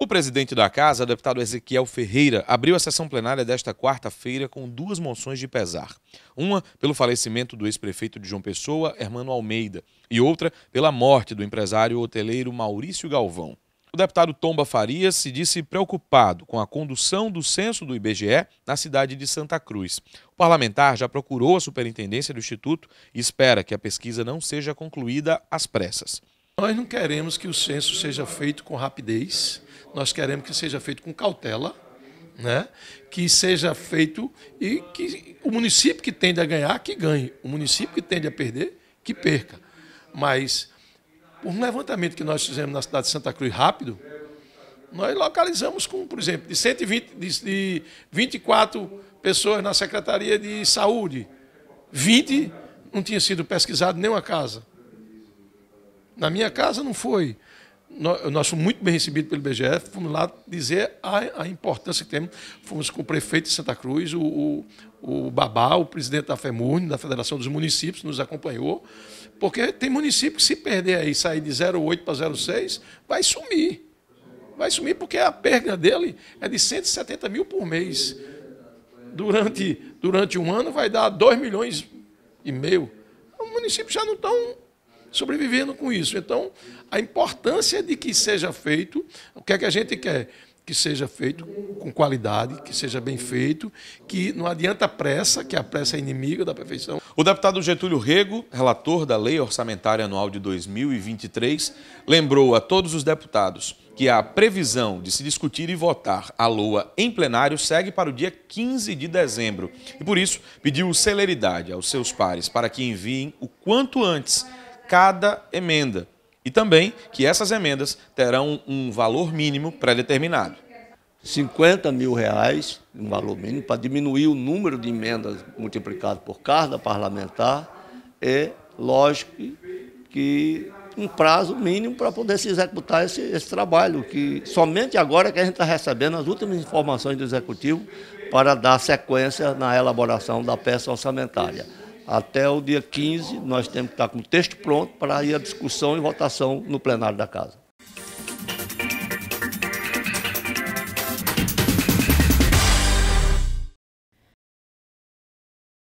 O presidente da casa, deputado Ezequiel Ferreira, abriu a sessão plenária desta quarta-feira com duas moções de pesar. Uma pelo falecimento do ex-prefeito de João Pessoa, Hermano Almeida, e outra pela morte do empresário hoteleiro Maurício Galvão. O deputado Tomba Farias se disse preocupado com a condução do censo do IBGE na cidade de Santa Cruz. O parlamentar já procurou a superintendência do Instituto e espera que a pesquisa não seja concluída às pressas. Nós não queremos que o censo seja feito com rapidez, nós queremos que seja feito com cautela, né? que seja feito e que o município que tende a ganhar, que ganhe, o município que tende a perder, que perca. Mas um levantamento que nós fizemos na cidade de Santa Cruz rápido, nós localizamos com, por exemplo, de 120, de, de 24 pessoas na Secretaria de Saúde, 20 não tinha sido pesquisado nenhuma casa. Na minha casa não foi. Nós, fomos muito bem recebidos pelo BGF. fomos lá dizer a, a, importância que temos. Fomos com o prefeito de Santa Cruz, o, o, o Babá, o presidente da FEMURN, da Federação dos Municípios, nos acompanhou, porque tem município que se perder aí, sair de 0,8 para 0,6, vai sumir. Vai sumir porque a perda dele é de 170 mil por mês. Durante, durante um ano vai dar 2 milhões e meio. O município já não estão sobrevivendo com isso. Então, a importância de que seja feito, o que é que a gente quer? Que seja feito com qualidade, que seja bem feito, que não adianta pressa, que a pressa é inimiga da perfeição. O deputado Getúlio Rego, relator da Lei Orçamentária Anual de 2023, lembrou a todos os deputados que a previsão de se discutir e votar a LOA em plenário segue para o dia 15 de dezembro e, por isso, pediu celeridade aos seus pares para que enviem o quanto antes cada emenda. E também que essas emendas terão um valor mínimo pré-determinado. 50 mil reais, um valor mínimo, para diminuir o número de emendas multiplicado por cada parlamentar, é lógico que um prazo mínimo para poder se executar esse, esse trabalho, que somente agora é que a gente está recebendo as últimas informações do Executivo para dar sequência na elaboração da peça orçamentária. Até o dia 15, nós temos que estar com o texto pronto para ir à discussão e votação no plenário da Casa.